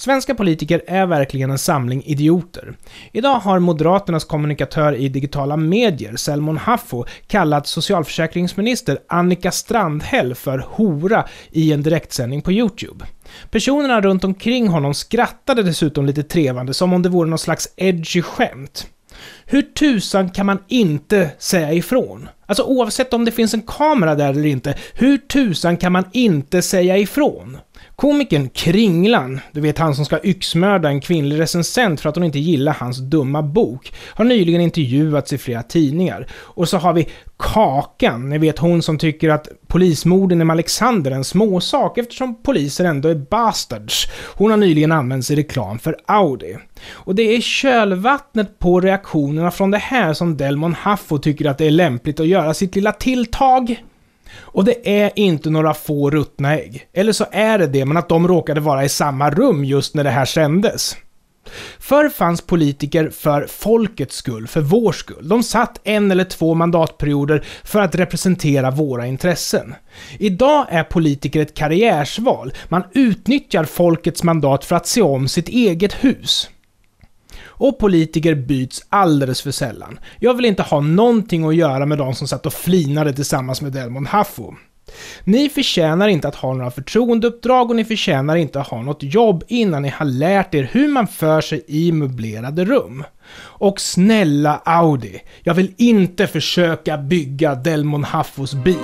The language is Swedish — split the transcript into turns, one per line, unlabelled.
Svenska politiker är verkligen en samling idioter. Idag har Moderaternas kommunikatör i digitala medier, Selmon Haffo, kallat socialförsäkringsminister Annika Strandhäll för hora i en direktsändning på YouTube. Personerna runt omkring honom skrattade dessutom lite trevande, som om det vore någon slags edgy skämt. Hur tusan kan man inte säga ifrån? Alltså oavsett om det finns en kamera där eller inte, hur tusan kan man inte säga ifrån? Komikern Kringlan, du vet han som ska yxmörda en kvinnlig recensent för att hon inte gillar hans dumma bok, har nyligen intervjuats i flera tidningar. Och så har vi Kakan, ni vet hon som tycker att polismorden i Alexander är en småsak eftersom poliser ändå är bastards. Hon har nyligen använts i reklam för Audi. Och det är kölvattnet på reaktionen scenerna från det här som Delmon Haffo tycker att det är lämpligt att göra sitt lilla tilltag. Och det är inte några få ruttna ägg. Eller så är det det, men att de råkade vara i samma rum just när det här sändes. Förr fanns politiker för folkets skull, för vår skull. De satt en eller två mandatperioder för att representera våra intressen. Idag är politiker ett karriärsval. Man utnyttjar folkets mandat för att se om sitt eget hus. Och politiker byts alldeles för sällan. Jag vill inte ha någonting att göra med de som satt och flinade tillsammans med Delmon Haffo. Ni förtjänar inte att ha några förtroendeuppdrag och ni förtjänar inte att ha något jobb innan ni har lärt er hur man för sig i möblerade rum. Och snälla Audi, jag vill inte försöka bygga Delmon Haffos bil.